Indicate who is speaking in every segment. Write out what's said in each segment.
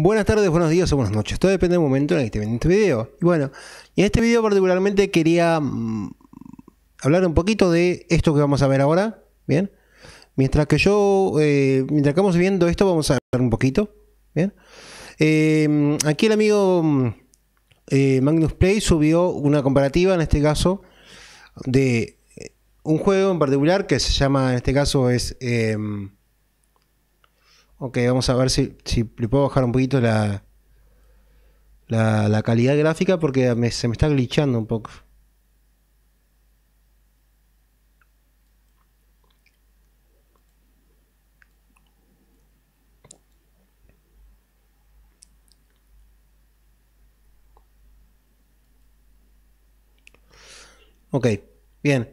Speaker 1: Buenas tardes, buenos días o buenas noches. Todo depende del momento en el que esté este video. Y bueno, en este video particularmente quería mm, hablar un poquito de esto que vamos a ver ahora. Bien. Mientras que yo, eh, mientras que vamos viendo esto, vamos a hablar un poquito. Bien. Eh, aquí el amigo mm, eh, Magnus Play subió una comparativa, en este caso, de un juego en particular que se llama, en este caso es... Ok, vamos a ver si, le puedo bajar un poquito la, la, calidad gráfica porque se me está glitchando un poco. Ok, bien.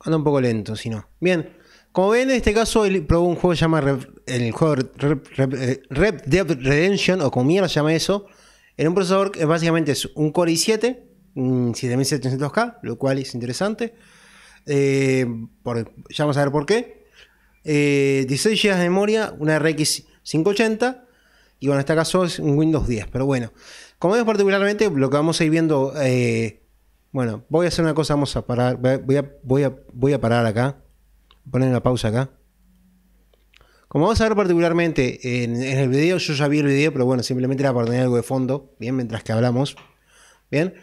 Speaker 1: Anda un poco lento, si no. Bien. Como ven, en este caso él probó un juego que se llama el juego Rep, Redemption, o como mierda se llama eso, en un procesador que básicamente es un Core i7, 7700K, lo cual es interesante. Eh, ya vamos a ver por qué. 16 eh, GB de memoria, una RX 580. Y bueno, en este caso es un Windows 10. Pero bueno, como ven, particularmente, lo que vamos a ir viendo. Eh, bueno, voy a hacer una cosa, vamos a parar. Voy voy a, voy a parar acá. Ponen la pausa acá. Como vamos a ver particularmente en, el video, yo ya vi el video, pero bueno, simplemente era para tener algo de fondo, bien, mientras que hablamos. Bien.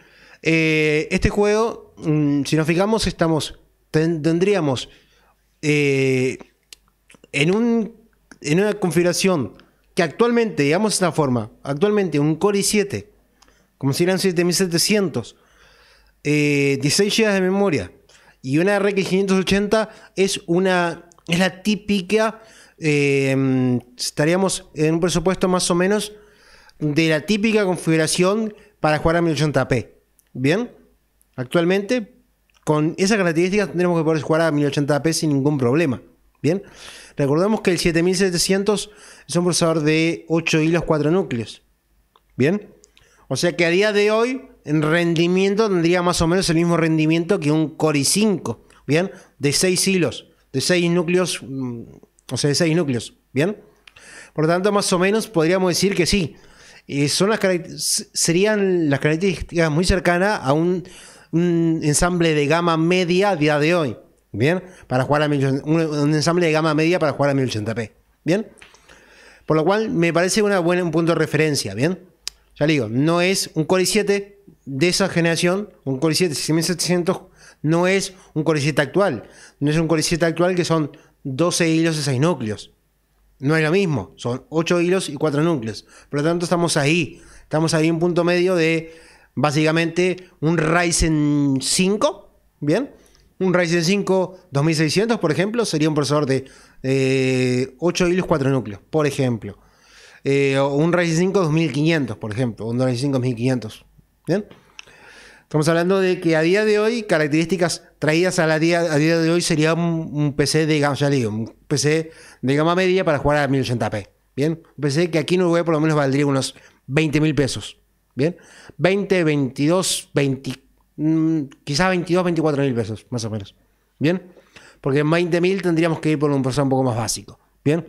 Speaker 1: Eh, este juego, mm, si nos fijamos, estamos. tendríamos. Eh, en, un, en una configuración que actualmente, digamos de esta forma, actualmente un Core i7, como si eran 7700, 16 GB de memoria, y una RX580 es una. es la típica. Eh, estaríamos en un presupuesto más o menos de la típica configuración para jugar a 1080p. Bien, actualmente con esas características tendremos que poder jugar a 1080p sin ningún problema. Bien, recordemos que el 7700 es un procesador de 8 hilos, 4 núcleos. Bien, o sea que a día de hoy en rendimiento tendría más o menos el mismo rendimiento que un Core i5, ¿bien? De seis hilos, de seis núcleos, mm, o sea, de 6 núcleos, ¿bien? Por lo tanto, más o menos podríamos decir que sí. Eh, son las, serían las características muy cercanas a un, ensamble de gama media a día de hoy, ¿bien? Para jugar a 1080, un, ensamble de gama media para jugar a 1080p, ¿bien? Por lo cual me parece una buena, un punto de referencia, ¿bien? Ya digo, no es un Core i7 de esa generación, un Core i7 6700 no es un Core i7 actual, no es un Core i7 actual que son 12 hilos y 6 núcleos. No es lo mismo, son 8 hilos y 4 núcleos. Por lo tanto, estamos ahí, estamos ahí en un punto medio de básicamente un Ryzen 5, ¿bien? Un Ryzen 5 2600, por ejemplo, sería un procesador de 8 eh, hilos, y 4 núcleos, por ejemplo. Eh, un Ryzen 5 2500, por ejemplo, un Ryzen 5 1500, ¿Bien? Estamos hablando de que a día de hoy, características traídas a, la día, a día de hoy sería un, PC de gama, un PC de gama media para jugar a 1080p. Bien, un PC que aquí en Uruguay por lo menos valdría unos 20 mil pesos. Bien, 20, 22, 20, quizás 22, 24 mil pesos, más o menos. Bien, porque en 20 mil tendríamos que ir por un proceso un poco más básico. Bien.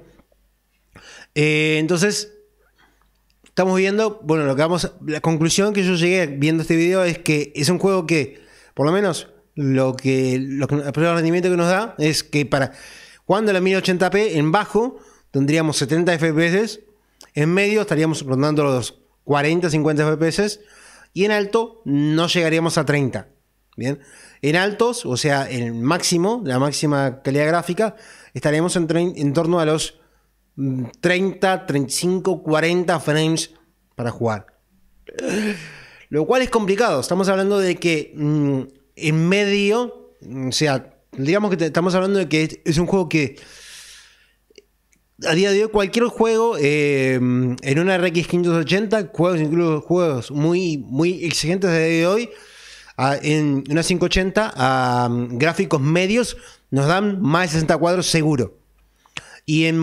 Speaker 1: Eh, entonces, estamos viendo, bueno, lo que vamos, la conclusión que yo llegué viendo este video es que es un juego que, por lo menos, lo que, el rendimiento que nos da es que para cuando la 1080p en bajo tendríamos 70 fps, en medio estaríamos rondando los 40, 50 fps y en alto no llegaríamos a 30. Bien, en altos, o sea, en máximo, la máxima calidad gráfica, estaríamos en torno a los 30, 35, 40 frames para jugar. Lo cual es complicado. Estamos hablando de que mm, en medio, mm, o sea, digamos que estamos hablando de que es, un juego que a día de hoy cualquier juego em, en una RX 580, juegos incluso juegos muy, muy exigentes a día de hoy, en una 580 a gráficos medios nos dan más de 60 cuadros seguro. Y en,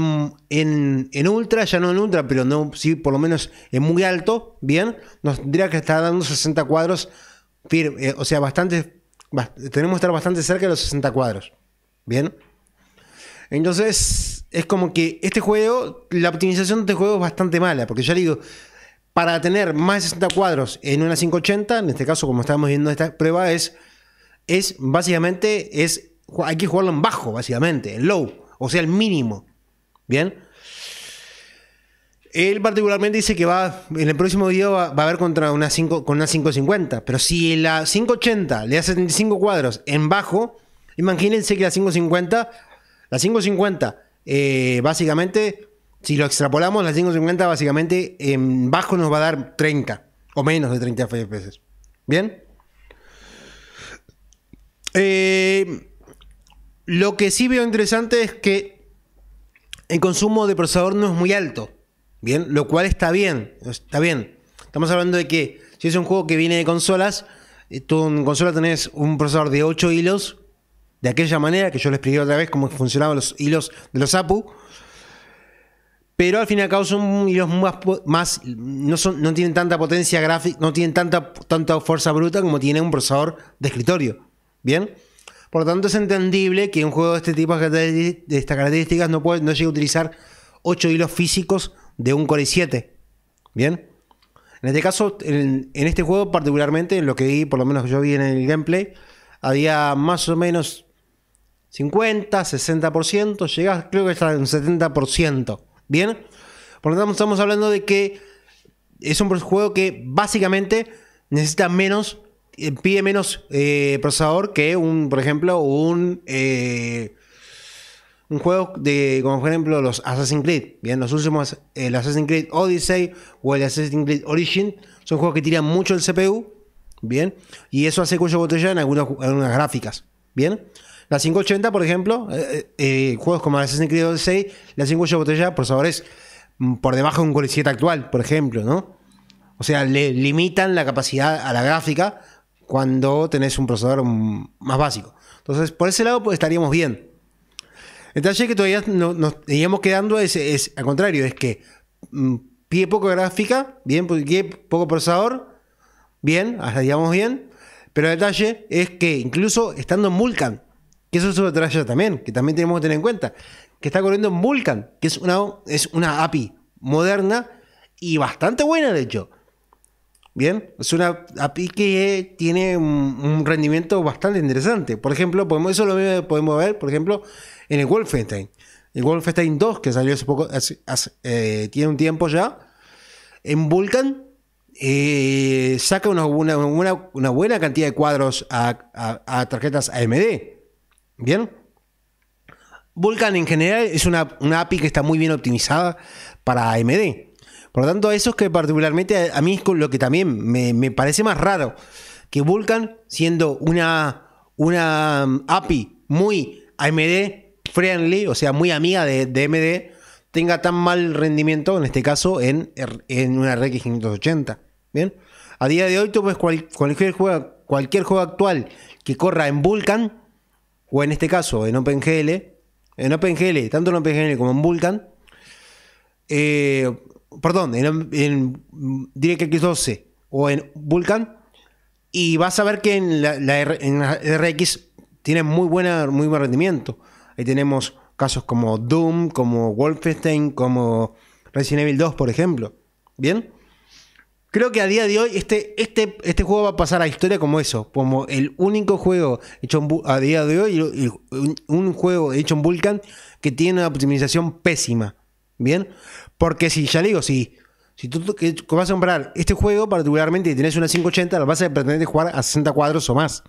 Speaker 1: ultra, ya no en ultra, pero no, sí, por lo menos en muy alto, bien, nos tendría que está dando 60 cuadros, eh, o sea, bastante, tenemos que estar bastante cerca de los 60 cuadros, bien. Entonces, es como que este juego, la optimización de este juego es bastante mala, porque ya digo, para tener más de 60 cuadros en una 580, en este caso, como estábamos viendo esta prueba, es, es básicamente, es, hay que jugarlo en bajo, básicamente, en low, o sea, el mínimo. Bien. Él particularmente dice que va, en el próximo video va, a haber contra una 5, con una 550, pero si la 580 le da 75 cuadros en bajo, imagínense que la 550, la 550, eh, básicamente, si lo extrapolamos, la 550 básicamente en bajo nos va a dar 30 o menos de 30 FPS. ¿Bien? Eh, lo que sí veo interesante es que el consumo de procesador no es muy alto, ¿bien? Lo cual está bien, está bien. Estamos hablando de que si es un juego que viene de consolas, eh, tú en consola tenés un procesador de 8 hilos, de aquella manera, que yo les expliqué otra vez cómo funcionaban los hilos de los APU, pero al fin y al cabo son hilos más, más no, no tienen tanta potencia gráfica, no tienen tanta, tanta fuerza bruta como tiene un procesador de escritorio, ¿bien? Por lo tanto, es entendible que un juego de este tipo de estas características no, puede, llegue a utilizar 8 hilos físicos de un Core i7. ¿Bien? En este caso, en, este juego particularmente, en lo que vi, por lo menos yo vi en el gameplay, había más o menos 50, 60%, llega creo que está en un 70%. ¿Bien? Por lo tanto, estamos hablando de que es un juego que básicamente necesita menos eh, pide menos eh, procesador que un, por ejemplo, un. Eh, un juego de, como por ejemplo, los Assassin's Creed. Bien, los últimos, el Assassin's Creed Odyssey o el Assassin's Creed Origin, son juegos que tiran mucho el CPU. Bien, y eso hace cuello botella en algunas, gráficas. Bien, la 580, por ejemplo, juegos como Assassin's Creed Odyssey, la 580 botella por es mm, por debajo de un Core 7 actual, por ejemplo, ¿no? O sea, le limitan la capacidad a la gráfica cuando tenés un procesador más básico. Entonces, por ese lado pues, estaríamos bien. El detalle que todavía nos iremos quedando es, al contrario, es que mm, pie poco gráfica, bien, pues, pide poco procesador, bien, estaríamos bien, pero el detalle es que incluso estando en Vulkan, que eso es otro detalle también, que también tenemos que tener en cuenta, que está corriendo en Vulkan, que es una, es una API moderna y bastante buena de hecho. Bien, es una API que tiene un, rendimiento bastante interesante. Por ejemplo, podemos, eso lo mismo podemos ver, por ejemplo, en el Wolfenstein. El Wolfenstein 2, que salió hace poco, eh, tiene un tiempo ya, en Vulkan eh, saca una, buena cantidad de cuadros a, a, tarjetas AMD. Bien. Vulkan en general es una, una API que está muy bien optimizada para AMD. Por lo tanto, eso es que particularmente a mí es lo que también me, parece más raro. Que Vulkan, siendo una, una mm, API muy AMD friendly, o sea, muy amiga de, de AMD, tenga tan mal rendimiento, en este caso, en, er, una RX 580. ¿Bien? A día de hoy, tú cualquier, juego, cualquier juego actual que corra en Vulkan, o en este caso en OpenGL, en OpenGL, tanto en OpenGL como en Vulkan, eh, perdón, en, DirectX 12 o en Vulkan y vas a ver que en la, RX tiene muy, buena, muy buen rendimiento. Ahí tenemos casos como Doom, como Wolfenstein, como Resident Evil 2, por ejemplo. ¿Bien? Creo que a día de hoy este, este, este juego va a pasar a historia como eso, como el único juego hecho a día de hoy, un, un juego hecho en Vulkan que tiene una optimización pésima. ¿Bien? Porque si, ya digo, si, si tú vas a comprar este juego particularmente y tenés una 580, lo vas a pretender jugar a 60 cuadros o más.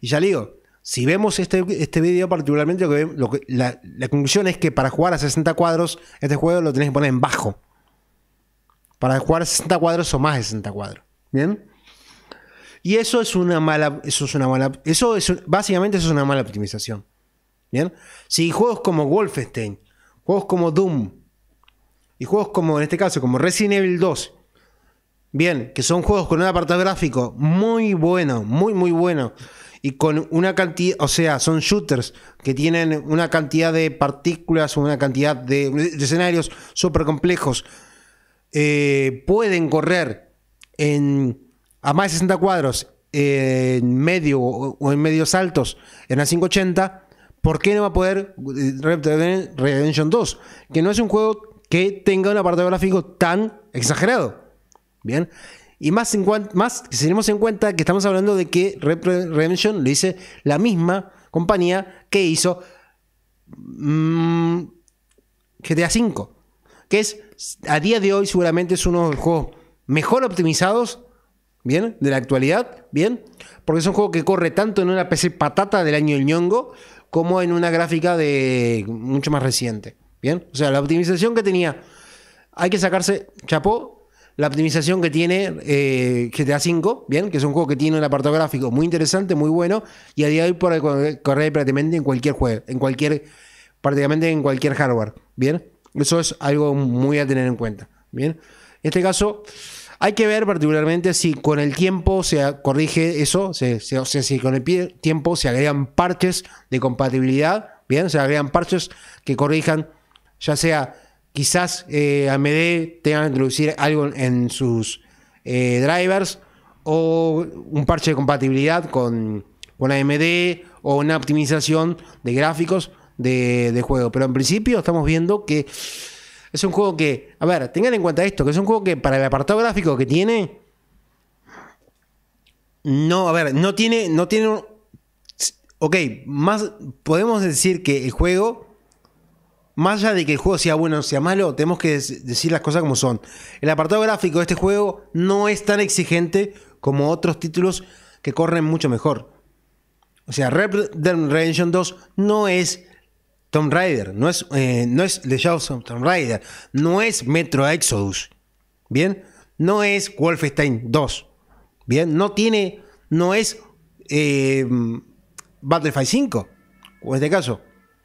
Speaker 1: Y ya digo, si vemos este, este video particularmente, que, la, conclusión es que para jugar a 60 cuadros, este juego lo tenés que poner en bajo. Para jugar a 60 cuadros o más de 60 cuadros. ¿Bien? Y eso es una mala. Eso es una mala. Eso es básicamente eso es una mala optimización. ¿Bien? Si juegos como Wolfenstein, juegos como Doom, y juegos como, en este caso, como Resident Evil 2, bien, que son juegos con un apartado gráfico muy bueno, muy, muy bueno. Y con una cantidad, o sea, son shooters que tienen una cantidad de partículas, una cantidad de, escenarios súper complejos. Eh, pueden correr en, a más de 60 cuadros en medio o en medios altos en la 580, ¿por qué no va a poder eh, Redemption 2? Que no es un juego que tenga un apartado gráfico tan exagerado. Bien. Y más, en más si tenemos en cuenta que estamos hablando de que Redemption lo hice la misma compañía que hizo mm, GTA V. Que es, a día de hoy, seguramente es uno de los juegos mejor optimizados, ¿bien? De la actualidad, ¿bien? Porque es un juego que corre tanto en una PC patata del año el ñongo como en una gráfica de mucho más reciente. ¿Bien? O sea, la optimización que tenía, hay que sacarse, chapó, la optimización que tiene eh, GTA V, ¿bien? Que es un juego que tiene un apartado gráfico muy interesante, muy bueno, y a día de hoy puede correr prácticamente en cualquier juego, en cualquier, prácticamente en cualquier hardware, ¿bien? Eso es algo muy a tener en cuenta, ¿bien? En este caso, hay que ver particularmente si con el tiempo se corrige eso, se, si con el tiempo se agregan parches de compatibilidad, ¿bien? Se agregan parches que corrijan ya sea quizás eh, AMD tenga que introducir algo en sus eh, drivers o un parche de compatibilidad con, con AMD o una optimización de gráficos de, juego. Pero en principio estamos viendo que es un juego que, a ver, tengan en cuenta esto, que es un juego que para el apartado gráfico que tiene, no, a ver, no tiene, no tiene, ok, más podemos decir que el juego más allá de que el juego sea bueno o sea malo, tenemos que decir las cosas como son. El apartado gráfico de este juego no es tan exigente como otros títulos que corren mucho mejor. O sea, Red Dead Redemption 2 no es Tomb Raider, no es, eh, no es The Shadows of Tomb Raider, no es Metro Exodus, ¿bien? No es Wolfenstein 2, ¿bien? No tiene, no es eh, Battlefield 5, o en este caso,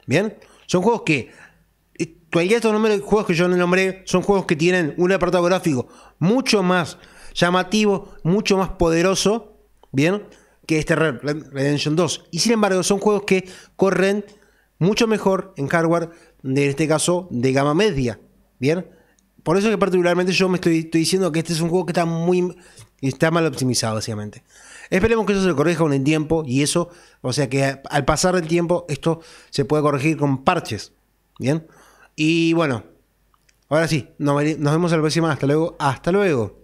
Speaker 1: ¿bien? Son juegos que cualquiera de estos juegos que yo nombré son juegos que tienen un apartado gráfico mucho más llamativo, mucho más poderoso, ¿bien? Que este Red Redemption 2. Y sin embargo, son juegos que corren mucho mejor en hardware, en este caso de gama media, ¿bien? Por eso que particularmente yo me estoy, diciendo que este es un juego que está muy está mal optimizado, básicamente. Esperemos que eso se corrija con el tiempo y eso, o sea que al pasar el tiempo, esto se puede corregir con parches, ¿bien? Y bueno, ahora sí, nos, vemos al la próxima. Hasta luego. Hasta luego.